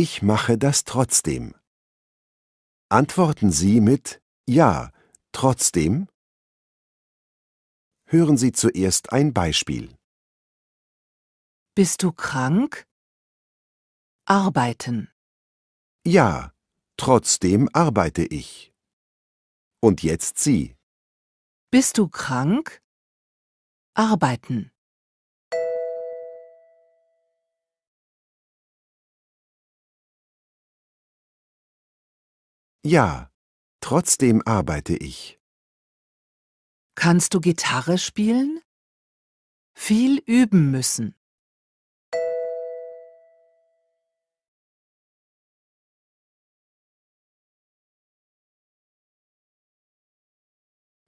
Ich mache das trotzdem. Antworten Sie mit Ja, trotzdem? Hören Sie zuerst ein Beispiel. Bist du krank? Arbeiten. Ja, trotzdem arbeite ich. Und jetzt Sie. Bist du krank? Arbeiten. Ja, trotzdem arbeite ich. Kannst du Gitarre spielen? Viel üben müssen.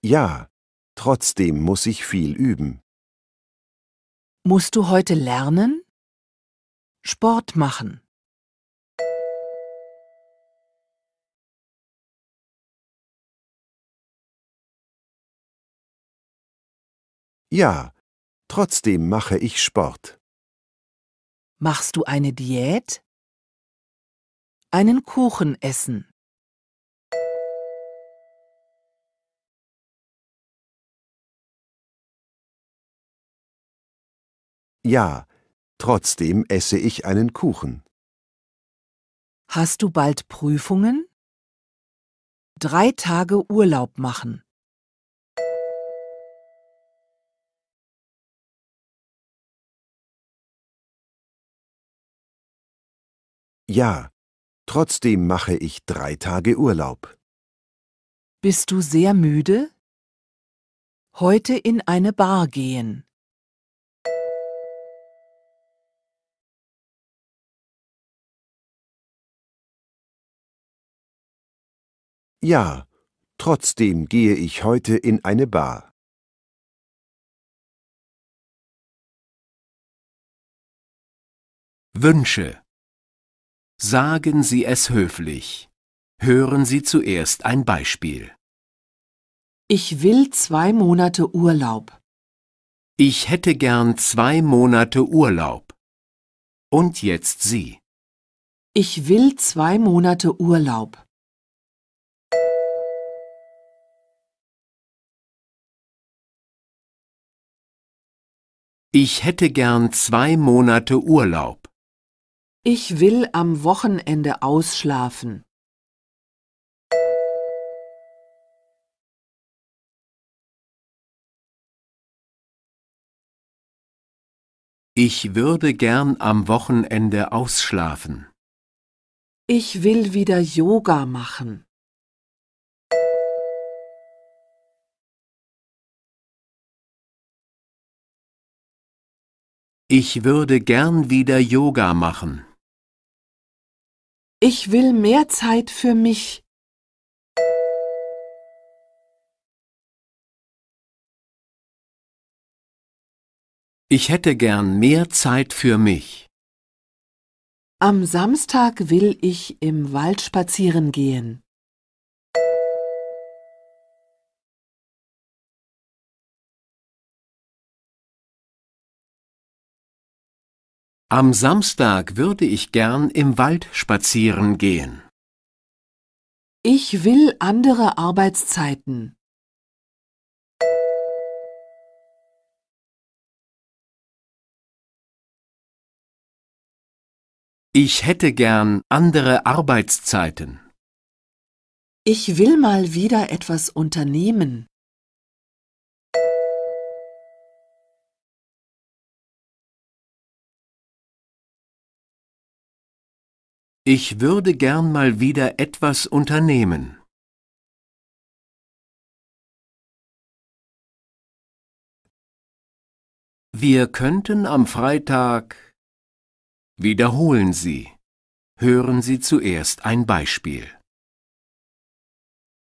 Ja, trotzdem muss ich viel üben. Musst du heute lernen? Sport machen. Ja, trotzdem mache ich Sport. Machst du eine Diät? Einen Kuchen essen. Ja, trotzdem esse ich einen Kuchen. Hast du bald Prüfungen? Drei Tage Urlaub machen. Ja, trotzdem mache ich drei Tage Urlaub. Bist du sehr müde? Heute in eine Bar gehen. Ja, trotzdem gehe ich heute in eine Bar. Wünsche Sagen Sie es höflich. Hören Sie zuerst ein Beispiel. Ich will zwei Monate Urlaub. Ich hätte gern zwei Monate Urlaub. Und jetzt Sie. Ich will zwei Monate Urlaub. Ich hätte gern zwei Monate Urlaub. Ich will am Wochenende ausschlafen. Ich würde gern am Wochenende ausschlafen. Ich will wieder Yoga machen. Ich würde gern wieder Yoga machen. Ich will mehr Zeit für mich. Ich hätte gern mehr Zeit für mich. Am Samstag will ich im Wald spazieren gehen. Am Samstag würde ich gern im Wald spazieren gehen. Ich will andere Arbeitszeiten. Ich hätte gern andere Arbeitszeiten. Ich will mal wieder etwas unternehmen. Ich würde gern mal wieder etwas unternehmen. Wir könnten am Freitag. Wiederholen Sie. Hören Sie zuerst ein Beispiel.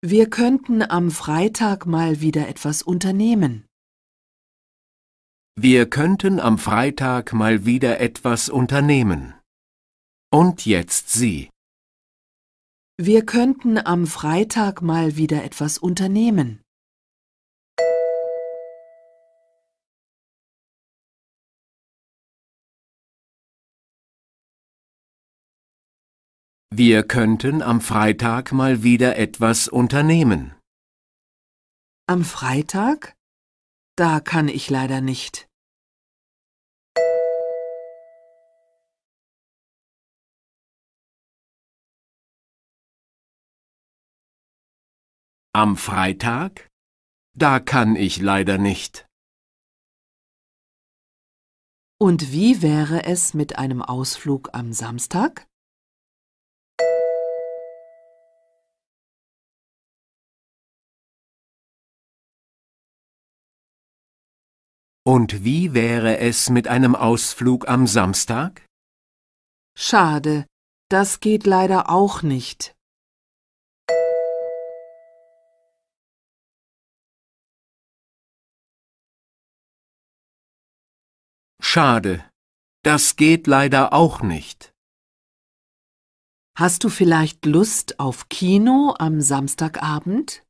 Wir könnten am Freitag mal wieder etwas unternehmen. Wir könnten am Freitag mal wieder etwas unternehmen. Und jetzt Sie. Wir könnten am Freitag mal wieder etwas unternehmen. Wir könnten am Freitag mal wieder etwas unternehmen. Am Freitag? Da kann ich leider nicht. Am Freitag? Da kann ich leider nicht. Und wie wäre es mit einem Ausflug am Samstag? Und wie wäre es mit einem Ausflug am Samstag? Schade, das geht leider auch nicht. Schade, das geht leider auch nicht. Hast du vielleicht Lust auf Kino am Samstagabend?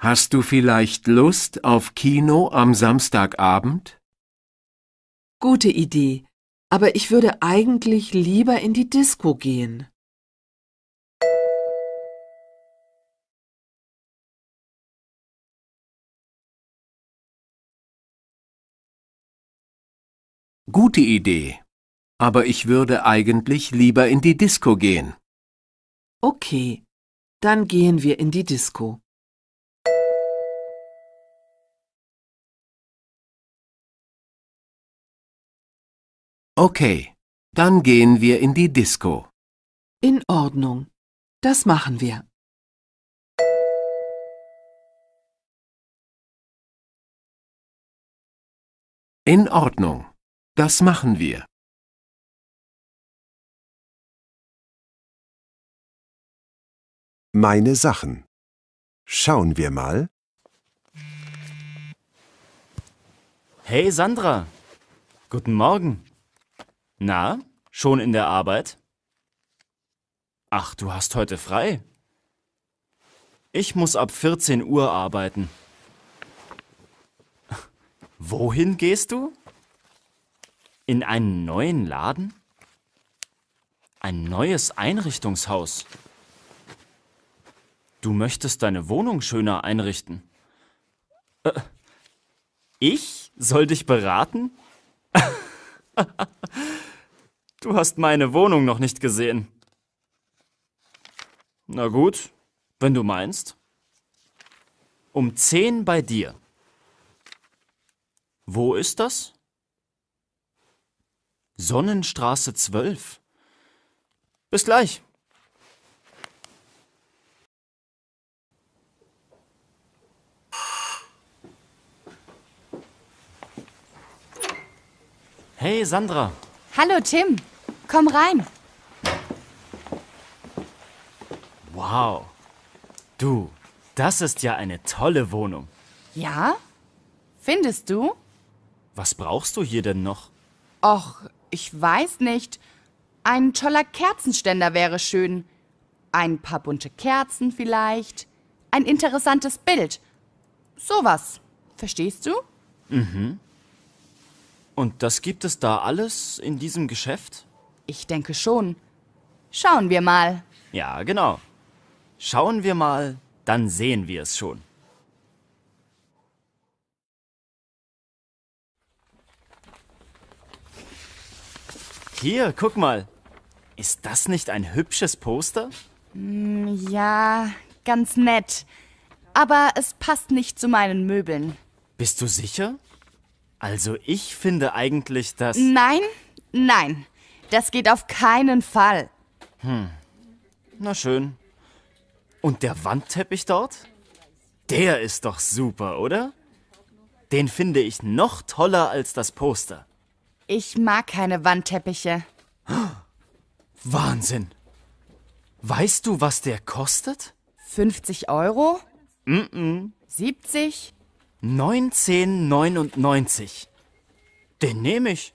Hast du vielleicht Lust auf Kino am Samstagabend? Gute Idee, aber ich würde eigentlich lieber in die Disco gehen. Gute Idee. Aber ich würde eigentlich lieber in die Disco gehen. Okay, dann gehen wir in die Disco. Okay, dann gehen wir in die Disco. In Ordnung. Das machen wir. In Ordnung. Das machen wir. Meine Sachen. Schauen wir mal. Hey Sandra, guten Morgen. Na, schon in der Arbeit? Ach, du hast heute frei. Ich muss ab 14 Uhr arbeiten. Wohin gehst du? In einen neuen Laden? Ein neues Einrichtungshaus. Du möchtest deine Wohnung schöner einrichten. Äh, ich soll dich beraten? du hast meine Wohnung noch nicht gesehen. Na gut, wenn du meinst. Um zehn bei dir. Wo ist das? Sonnenstraße 12. Bis gleich. Hey Sandra. Hallo Tim. Komm rein. Wow. Du, das ist ja eine tolle Wohnung. Ja? Findest du? Was brauchst du hier denn noch? Och, ich weiß nicht. Ein toller Kerzenständer wäre schön. Ein paar bunte Kerzen vielleicht. Ein interessantes Bild. Sowas. Verstehst du? Mhm. Und das gibt es da alles in diesem Geschäft? Ich denke schon. Schauen wir mal. Ja, genau. Schauen wir mal, dann sehen wir es schon. Hier, guck mal. Ist das nicht ein hübsches Poster? Mm, ja, ganz nett. Aber es passt nicht zu meinen Möbeln. Bist du sicher? Also ich finde eigentlich, dass... Nein, nein. Das geht auf keinen Fall. Hm. Na schön. Und der Wandteppich dort? Der ist doch super, oder? Den finde ich noch toller als das Poster. Ich mag keine Wandteppiche. Wahnsinn. Weißt du, was der kostet? 50 Euro? Mm -mm. 70? 19,99. Den nehme ich.